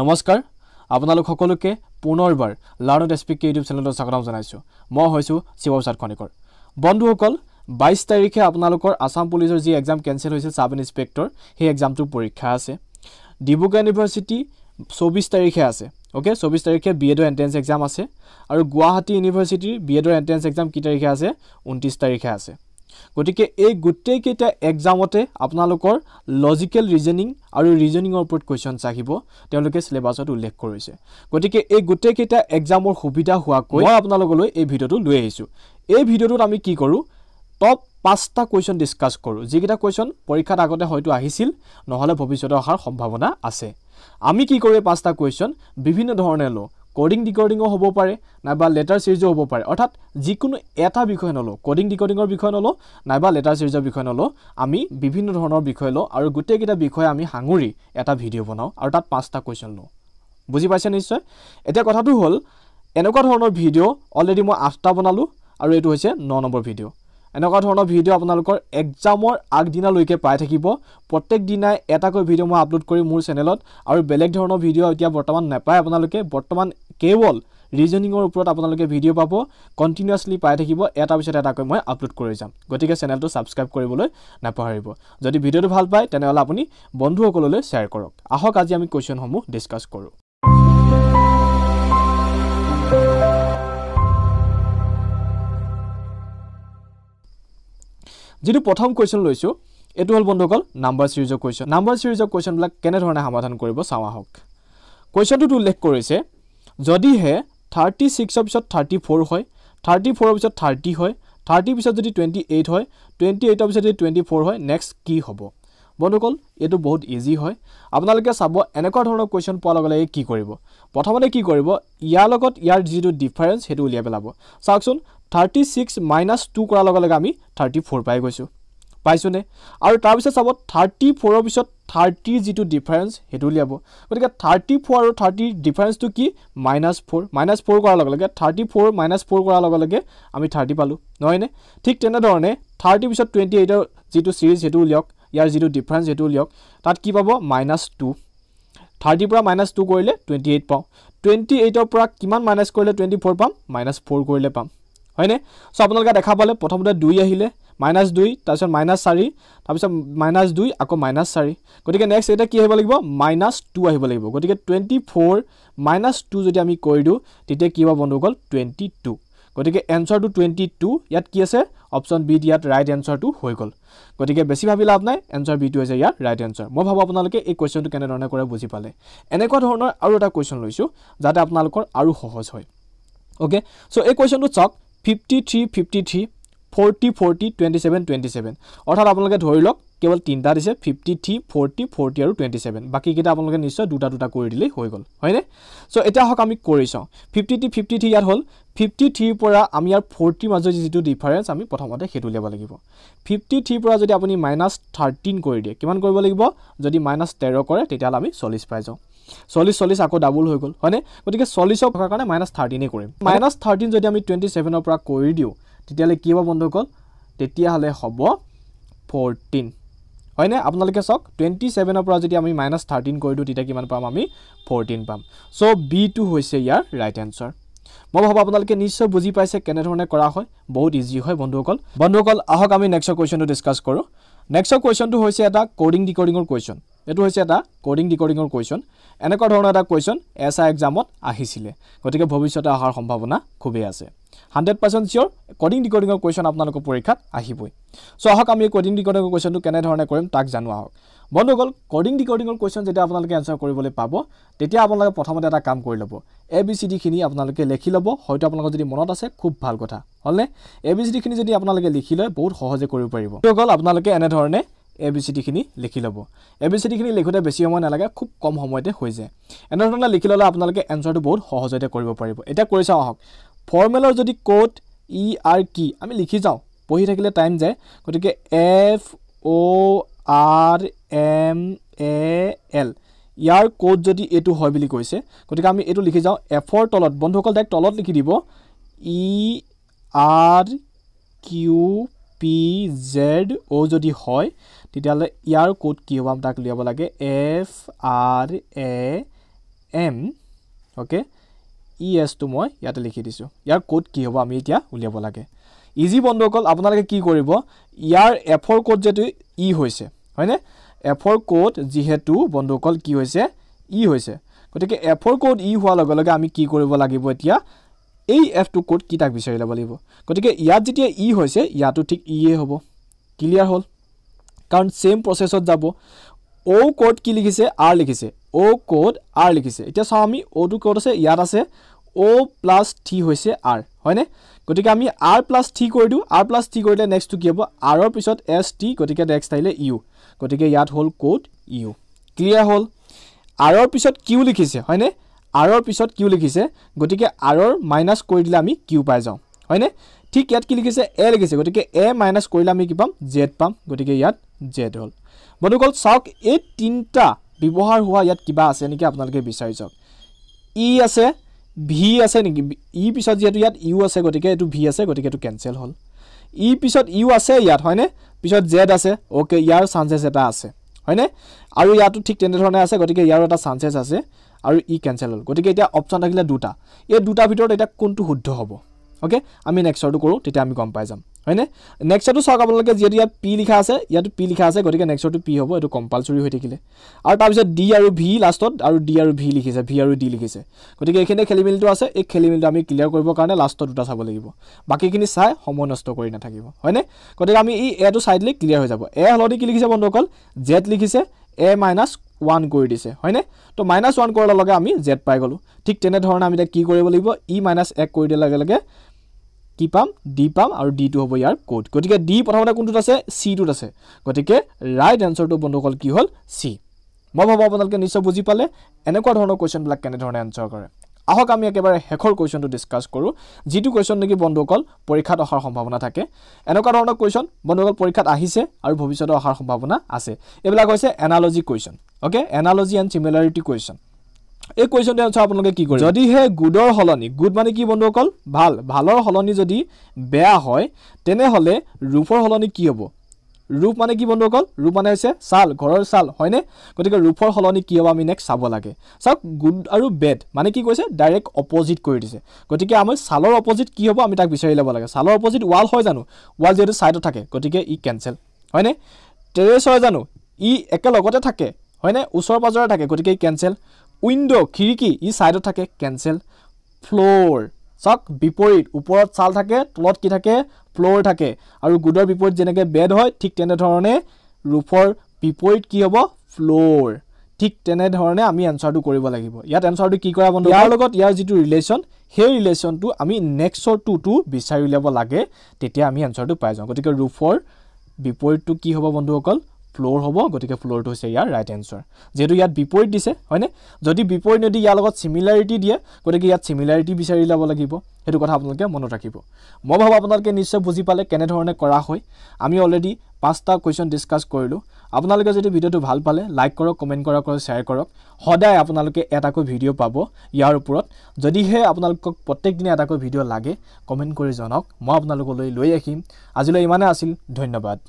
নমস্কাৰ আপোনালোক সকলোকে পুনৰবাৰ learn at S P K YouTube চেনেলটো স্বাগতম জনাইছোঁ মই হৈছোঁ শিৱপ্ৰসাদ খনিকৰ বন্ধুসকল বাইছ তাৰিখে আপোনালোকৰ আছাম পুলিচৰ যি এক্সাম কেঞ্চেল হৈছিল ছাব ইন্সপেক্টৰ সেই এক্সামটোৰ পৰীক্ষা আছে ডিব্ৰুগড় ইউনিভাৰ্চিটি চৌবিছ তাৰিখে আছে অ'কে চৌবিছ তাৰিখে বি এডৰ এণ্ট্ৰেঞ্চ এক্সাম আছে আৰু গুৱাহাটী ইউনিভাৰ্চিটিৰ বি এডৰ এণ্ট্ৰেঞ্চ এক্সাম কি তাৰিখে আছে ঊনত্ৰিছ তাৰিখে আছে গতিকে এই গোটেইকেইটা এক্সামতে আপোনালোকৰ লজিকেল ৰিজনিং আৰু ৰিজনিঙৰ ওপৰত কুৱেশ্যনছ আহিব তেওঁলোকে চিলেবাছত উল্লেখ কৰিছে গতিকে এই গোটেইকেইটা এক্সামৰ সুবিধা হোৱাকৈ মই আপোনালোকলৈ এই ভিডিঅ'টো লৈ আহিছোঁ এই ভিডিঅ'টোত আমি কি কৰোঁ টপ পাঁচটা কুৱেশ্যন ডিছকাছ কৰোঁ যিকেইটা কুৱেশ্যন পৰীক্ষাত আগতে হয়তো আহিছিল নহ'লে ভৱিষ্যতে অহাৰ সম্ভাৱনা আছে আমি কি কৰোঁ এই পাঁচটা কুৱেশ্যন বিভিন্ন ধৰণে লওঁ কডিং ডিকডিঙো হ'ব পাৰে নাইবা লেটাৰ ছিৰিজো হ'ব পাৰে অৰ্থাৎ যিকোনো এটা বিষয় নলওঁ কডিং ডিকডিঙৰ বিষয় নলওঁ নাইবা লেটাৰ ছিৰিজৰ বিষয় নলওঁ আমি বিভিন্ন ধৰণৰ বিষয় লওঁ আৰু গোটেইকেইটা বিষয়ে আমি সাঙুৰি এটা ভিডিঅ' বনাওঁ আৰু তাত পাঁচটা কুৱেশ্যন লওঁ বুজি পাইছে নিশ্চয় এতিয়া কথাটো হ'ল এনেকুৱা ধৰণৰ ভিডিঅ' অলৰেডি মই আঠটা বনালোঁ আৰু এইটো হৈছে ন নম্বৰ ভিডিঅ' এনেকুৱা ধৰণৰ ভিডিঅ' আপোনালোকৰ এক্সামৰ আগদিনালৈকে পাই থাকিব প্ৰত্যেক দিনাই এটাকৈ ভিডিঅ' মই আপলোড কৰিম মোৰ চেনেলত আৰু বেলেগ ধৰণৰ ভিডিঅ' এতিয়া বৰ্তমান নাপায় আপোনালোকে বৰ্তমান কেৱল ৰিজনিঙৰ ওপৰত আপোনালোকে ভিডিঅ' পাব কণ্টিনিউছলি পাই থাকিব এটাৰ পিছত এটাকৈ মই আপলোড কৰি যাম গতিকে চেনেলটো ছাবস্ক্ৰাইব কৰিবলৈ নাপাহৰিব যদি ভিডিঅ'টো ভাল পায় তেনেহ'লে আপুনি বন্ধুসকললৈ শ্বেয়াৰ কৰক আহক আজি আমি কুৱেশ্যনসমূহ ডিছকাছ কৰোঁ যিটো প্ৰথম কুৱেশ্যন লৈছোঁ এইটো হ'ল বন্ধুকল নাম্বাৰ ছিৰিজৰ কুৱেশ্যন নাম্বাৰ ছিৰিজৰ কুৱেশ্যনবিলাক কেনেধৰণে সমাধান কৰিব চাওঁ আহক কুৱেশ্যনটোত উল্লেখ কৰিছে যদিহে থাৰ্টি ছিক্সৰ পিছত থাৰ্টি ফ'ৰ হয় থাৰ্টি ফ'ৰৰ পিছত থাৰ্টি হয় থাৰ্টিৰ পিছত যদি টুৱেণ্টি এইট হয় টুৱেণ্টি এইটৰ পিছত যদি টুৱেণ্টি ফ'ৰ হয় নেক্সট কি হ'ব বন্ধুসকল এইটো বহুত ইজি হয় আপোনালোকে চাব এনেকুৱা ধৰণৰ কুৱেশ্যন পোৱাৰ লগে লগে কি কৰিব প্ৰথমতে কি কৰিব ইয়াৰ লগত ইয়াৰ যিটো ডিফাৰেঞ্চ সেইটো উলিয়াই পেলাব চাওকচোন থাৰ্টি ছিক্স মাইনাছ টু কৰাৰ লগে লগে আমি থাৰ্টি ফ'ৰ পাই গৈছোঁ পাইছোঁনে আৰু তাৰপিছত চাব থাৰ্টি ফ'ৰৰ পিছত থাৰ্টিৰ যিটো ডিফাৰেঞ্চ সেইটো উলিয়াব গতিকে থাৰ্টি ফ'ৰ আৰু থাৰ্টিৰ ডিফাৰেঞ্চটো কি মাইনাছ ফ'ৰ মাইনাছ ফ'ৰ কৰাৰ লগে লগে থাৰ্টি ফ'ৰ মাইনাছ ফ'ৰ কৰাৰ লগে লগে আমি থাৰ্টি পালোঁ নহয়নে ঠিক তেনেধৰণে থাৰ্টিৰ পিছত টুৱেণ্টি এইটৰ যিটো ছিৰিজ সেইটো উলিয়াওক ইয়াৰ যিটো ডিফাৰেঞ্চ সেইটো উলিয়াওক তাত কি পাব মাইনাছ টু থাৰ্টিৰ পৰা মাইনাছ টু কৰিলে টুৱেণ্টি এইট পাওঁ টুৱেণ্টি এইটৰ পৰা কিমান মাইনাছ কৰিলে টুৱেণ্টি ফ'ৰ পাম মাইনাছ ফ'ৰ কৰিলে পাম হয়নে চ' আপোনালোকে দেখা পালে প্ৰথমতে দুই আহিলে মাইনাছ দুই তাৰপিছত মাইনাছ চাৰি তাৰপিছত মাইনাছ দুই আকৌ মাইনাছ চাৰি গতিকে নেক্সট এতিয়া কি আহিব লাগিব মাইনাছ টু আহিব লাগিব গতিকে টুৱেণ্টি ফ'ৰ মাইনাছ টু যদি আমি কৰি দিওঁ তেতিয়া কি হ'ব বন্ধুসকল টুৱেণ্টি টু গতিকে এনচাৰটো টুৱেণ্টি টু ইয়াত কি আছে অপশ্যন বিত ইয়াত ৰাইট এনচাৰটো হৈ গ'ল গতিকে বেছি ভাবি লাভ নাই এনচাৰ বিটো হৈছে ইয়াৰ ৰাইট এনচাৰ মই ভাবোঁ আপোনালোকে এই কুৱেশ্যনটো কেনেধৰণে কৰে বুজি পালে এনেকুৱা ধৰণৰ আৰু এটা কুৱেশ্যন লৈছোঁ যাতে আপোনালোকৰ আৰু সহজ হয় অ'কে চ' এই কুৱেশ্যনটো চাওক fifty three fifty three forty forty twenty seven twenty seven অৰ্থাৎ আপোনালোকে ধৰি লওক কেৱল তিনিটা দিছে ফিফটি থ্ৰী ফৰ্টি ফৰ্টি আৰু টুৱেণ্টি ছেভেন বাকীকেইটা আপোনালোকে নিশ্চয় দুটা দুটা কৰি দিলেই হৈ গ'ল হয়নে চ' এতিয়া হওক আমি কৰি চাওঁ ফিফটি থ্ৰী ফিফটি থ্ৰী ইয়াত হ'ল ফিফটি থ্ৰীৰ পৰা আমি ইয়াৰ ফৰ্টিৰ মাজত যিটো ডিফাৰেঞ্চ আমি প্ৰথমতে সেইটো উলিয়াব লাগিব ফিফটি থ্ৰীৰ পৰা যদি আপুনি মাইনাছ থাৰ্টিন কৰি দিয়ে কিমান কৰিব লাগিব যদি মাইনাছ তেৰ কৰে তেতিয়াহ'লে আমি চল্লিছ পাই যাওঁ চল্লিছ চল্লিছ আকৌ ডাবল হৈ গ'ল হয়নে গতিকে চল্লিছৰ থকাৰ কাৰণে মাইনাছ থাৰ্টিনেই কৰিম মাইনাছ থাৰ্টিন যদি আমি টুৱেণ্টি ছেভেনৰ পৰা কৰি দিওঁ তেতিয়াহ'লে কি হ'ব বন্ধুসকল তেতিয়াহ'লে হ'ব ফৰ্টিন হয়নে আপোনালোকে চাওক টুৱেণ্টি ছেভেনৰ পৰা যদি আমি মাইনাছ থাৰ্টিন কৰি দিওঁ তেতিয়া কিমান পাম আমি ফৰ্টিন পাম চ' বি টু হৈছে ইয়াৰ ৰাইট এনচাৰ মই ভাবোঁ আপোনালোকে নিশ্চয় বুজি পাইছে কেনেধৰণে কৰা হয় বহুত ইজি হয় বন্ধুসকল বন্ধুসকল আহক আমি নেক্সট কুৱেশ্যনটো ডিছকাছ কৰোঁ নেক্সট কুৱেশ্যনটো হৈছে এটা কডিং ডিকডিঙৰ কুৱেশ্যন এইটো হৈছে এটা কডিং ডিকডিঙৰ কুৱেশ্যন এনেকুৱা ধৰণৰ এটা কুৱেশ্যন এছ আই এক্সামত আহিছিলে গতিকে ভৱিষ্যতে অহাৰ সম্ভাৱনা খুবেই আছে হাণ্ড্ৰেড পাৰ্চেণ্ট চিয়ৰ কডিং ডিকডিঙৰ কুৱেশ্যন আপোনালোকৰ পৰীক্ষাত আহিবই চ' আহক আমি কডিং ডিকডিঙৰ কুৱেশ্যনটো কেনেধৰণে কৰিম তাক জানো আহক বন্ধুসকল কডিং ডিকডিঙৰ কুৱেশ্যন যেতিয়া আপোনালোকে এনচাৰ কৰিবলৈ পাব তেতিয়া আপোনালোকে প্ৰথমতে এটা কাম কৰি ল'ব এ বি চি ডিখিনি আপোনালোকে লিখি ল'ব হয়তো আপোনালোকৰ যদি মনত আছে খুব ভাল কথা হ'লনে এ বি চি ডিখিনি যদি আপোনালোকে লিখি লয় বহুত সহজে কৰিব পাৰিব বন্ধুসকল আপোনালোকে এনেধৰণে এ বি চি ডিখিনি লিখি ল'ব এ বি চি ডিখিনি লিখোঁতে বেছি সময় নালাগে খুব কম সময়তে হৈ যায় এনেধৰণে লিখি ল'লে আপোনালোকে এনচাৰটো বহুত সহজতে কৰিব পাৰিব এতিয়া কৰি চাওঁ আহক ফৰ্মেলৰ যদি ক'ড ই আৰ কি আমি লিখি যাওঁ পঢ়ি থাকিলে টাইম যায় গতিকে F O' R M A L ইয়াৰ ক'ড যদি এইটো হয় বুলি কৈছে গতিকে আমি এইটো লিখি যাওঁ এফৰ তলত বন্ধুসকল ডাইৰেক্ট তলত লিখি দিব E R Q P Z O' যদি হয় তেতিয়াহ'লে ইয়াৰ ক'ত কি হ'ব আমি তাক উলিয়াব লাগে F R A M okay E এছটো মই ইয়াতে লিখি দিছোঁ ইয়াৰ ক'ড কি হ'ব আমি এতিয়া উলিয়াব লাগে ইজি বন্ধুসকল আপোনালোকে কি কৰিব ইয়াৰ এফৰ ক'ড যিহেতু ই e হৈছে হয়নে এফৰ ক'ত যিহেতু বন্ধুসকল কি হৈছে ই e হৈছে গতিকে এফৰ ক'ড ই হোৱাৰ লগে লগে আমি কি কৰিব লাগিব এতিয়া এই এফটো ক'ত কি তাক বিচাৰি ল'ব লাগিব গতিকে ইয়াত যেতিয়া ই হৈছে ইয়াতো ঠিক ইয়ে হ'ব ক্লিয়াৰ হ'ল কাৰণ ছেম প্ৰচেছত যাব অ' ক'ত কি লিখিছে আৰ লিখিছে অ' ক'ত আৰ লিখিছে এতিয়া চাওঁ আমি অ'টো ক'ত আছে ইয়াত আছে অ' প্লাছ থ্ৰী হৈছে আৰ হয়নে গতিকে আমি আৰ প্লাছ থ্ৰী কৰি দিওঁ আৰ প্লাছ থ্ৰী কৰিলে নেক্সটটো কি হ'ব আৰৰ পিছত এছ টি গতিকে নেক্সট আহিলে ইউ গতিকে ইয়াত হ'ল ক'ত ইউ ক্লিয়াৰ হ'ল আৰৰ পিছত কিউ লিখিছে হয়নে আৰৰ পিছত কিউ লিখিছে গতিকে আৰৰ মাইনাছ কৰি দিলে আমি কিউ পাই যাওঁ হয়নে ঠিক ইয়াত কি লিখিছে এ লিখিছে গতিকে এ মাইনাছ কৰিলে আমি কি পাম জেড পাম গতিকে ইয়াত জেড হ'ল বন্ধুসকল চাওক এই তিনিটা ব্যৱহাৰ হোৱা ইয়াত কিবা আছে নেকি আপোনালোকে বিচাৰি চাওক ই আছে ভি আছে নেকি ই পিছত যিহেতু ইয়াত ইউ আছে গতিকে এইটো ভি আছে গতিকে এইটো কেঞ্চেল হ'ল ই পিছত ইউ আছে ইয়াত হয়নে পিছত জেড আছে অ'কে ইয়াৰ চাঞ্চেছ এটা আছে হয়নে আৰু ইয়াতো ঠিক তেনেধৰণে আছে গতিকে ইয়াৰো এটা চাঞ্চেছ আছে আৰু ই কেঞ্চেল হ'ল গতিকে এতিয়া অপশ্যন থাকিলে দুটা এই দুটাৰ ভিতৰত এতিয়া কোনটো শুদ্ধ হ'ব অ'কে আমি নেক্সটৰটো কৰোঁ তেতিয়া আমি গম পাই যাম হয়নে নেক্সটটো চাওক আপোনালোকে যিহেতু ইয়াত পি লিখা আছে ইয়াতো পি লিখা আছে গতিকে নেক্সটৰটো পি হ'ব এইটো কম্পালচৰি হৈ থাকিলে আৰু তাৰপিছত ডি আৰু ভি লাষ্টত আৰু ডি আৰু ভি লিখিছে ভি আৰু ডি লিখিছে গতিকে এইখিনিয়ে খেলিমেলিটো আছে এই খেলি খেলিমেলিটো আমি ক্লিয়াৰ কৰিবৰ কাৰণে লাষ্টত দুটা চাব লাগিব বাকীখিনি চাই সময় নষ্ট কৰি নাথাকিব হয়নে গতিকে আমি ই এটো চাই দিলে ক্লিয়াৰ হৈ যাব এ হ'লদি কি লিখিছে বন্ধুসকল জেড লিখিছে এ মাইনাছ ওৱান কৰি দিছে হয়নে তো মাইনাছ ওৱান কৰাৰ লগে আমি জেড পাই গ'লোঁ ঠিক তেনেধৰণে আমি এতিয়া কি কৰিব লাগিব ই e মাইনাছ এক কৰি দিয়াৰ লগে লগে কি পাম ডি পাম আৰু ডিটো হ'ব ইয়াৰ ক'ড গতিকে ডি প্ৰথমতে কোনটোত আছে চিটোত আছে গতিকে ৰাইট এনচাৰটো বন্ধুসকল কি হ'ল চি মই ভাবোঁ আপোনালোকে নিশ্চয় বুজি পালে এনেকুৱা ধৰণৰ কুৱেশ্যনবিলাক কেনেধৰণে এনচাৰ কৰে আহক আমি একেবাৰে শেষৰ কুৱেশ্যনটো ডিছকাছ কৰোঁ যিটো কুৱেশ্যন নেকি বন্ধুসকল পৰীক্ষাত অহাৰ সম্ভাৱনা থাকে এনেকুৱা ধৰণৰ কুৱেশ্যন বন্ধুসকল পৰীক্ষাত আহিছে আৰু ভৱিষ্যতে অহাৰ সম্ভাৱনা আছে এইবিলাক হৈছে analogy question okay analogy and similarity question এই কুৱেশ্যনটো এনচাৰ আপোনালোকে কি কৰে যদিহে গুডৰ সলনি গুড মানে কি বন্ধুসকল ভাল ভালৰ সলনি যদি বেয়া হয় তেনেহ'লে ৰূপৰ সলনি কি হ'ব ৰূপ মানে কি বন্ধুসকল ৰূপ মানে হৈছে চাল ঘৰৰ চাল হয়নে গতিকে ৰূপৰ সলনি কি হ'ব আমি নেক্সট চাব লাগে চাওক গুড আৰু বেড মানে কি কৈছে ডাইৰেক্ট অপজিট কৰি দিছে গতিকে আমি চালৰ অপজিট কি হ'ব আমি তাক বিচাৰি ল'ব লাগে চালৰ অপজিট ৱাল হয় জানো ৱাল যিহেতু ছাইডত থাকে গতিকে ই কেঞ্চেল হয়নে টেৰেছ হয় জানো ই একেলগতে থাকে হয়নে ওচৰ পাজৰে থাকে গতিকে ই কেঞ্চেল উইণ্ড' খিৰিকী ই ছাইডত থাকে কেঞ্চেল ফ্ল'ৰ চাওক বিপৰীত ওপৰত ছাল থাকে তলত কি থাকে ফ্ল'ৰ থাকে আৰু গুডৰ বিপৰীত যেনেকৈ বেড হয় ঠিক তেনেধৰণে ৰূফৰ বিপৰীত কি হ'ব ফ্ল'ৰ ঠিক তেনেধৰণে আমি এনচাৰটো কৰিব লাগিব ইয়াত এনচাৰটো কি কৰা বন্ধু ইয়াৰ লগত ইয়াৰ যিটো ৰিলেশ্যন সেই ৰিলেশ্যনটো আমি নেক্সৰ টুটো বিচাৰি উলিয়াব লাগে তেতিয়া আমি এনচাৰটো পাই যাওঁ গতিকে ৰূফৰ বিপৰীতটো কি হ'ব বন্ধুসকল ফ্ল'ৰ হ'ব গতিকে ফ্ল'ৰটো হৈছে ইয়াৰ ৰাইট এনচাৰ যিহেতু ইয়াত বিপৰীত দিছে হয়নে যদি বিপৰীত নদী ইয়াৰ লগত চিমিলাৰিটি দিয়ে গতিকে ইয়াত চিমিলাৰিটি বিচাৰি ল'ব লাগিব সেইটো কথা আপোনালোকে মনত ৰাখিব মই ভাবোঁ আপোনালোকে নিশ্চয় বুজি পালে কেনেধৰণে কৰা হয় আমি অলৰেডি পাঁচটা কুৱেশ্যন ডিছকাছ কৰিলোঁ আপোনালোকে যদি ভিডিঅ'টো ভাল পালে লাইক কৰক কমেণ্ট কৰক আৰু শ্বেয়াৰ কৰক সদায় আপোনালোকে এটাকৈ ভিডিঅ' পাব ইয়াৰ ওপৰত যদিহে আপোনালোকক প্ৰত্যেকদিনাই এটাকৈ ভিডিঅ' লাগে কমেণ্ট কৰি জনাওক মই আপোনালোকলৈ লৈ আহিম আজিলৈ ইমানে আছিল ধন্যবাদ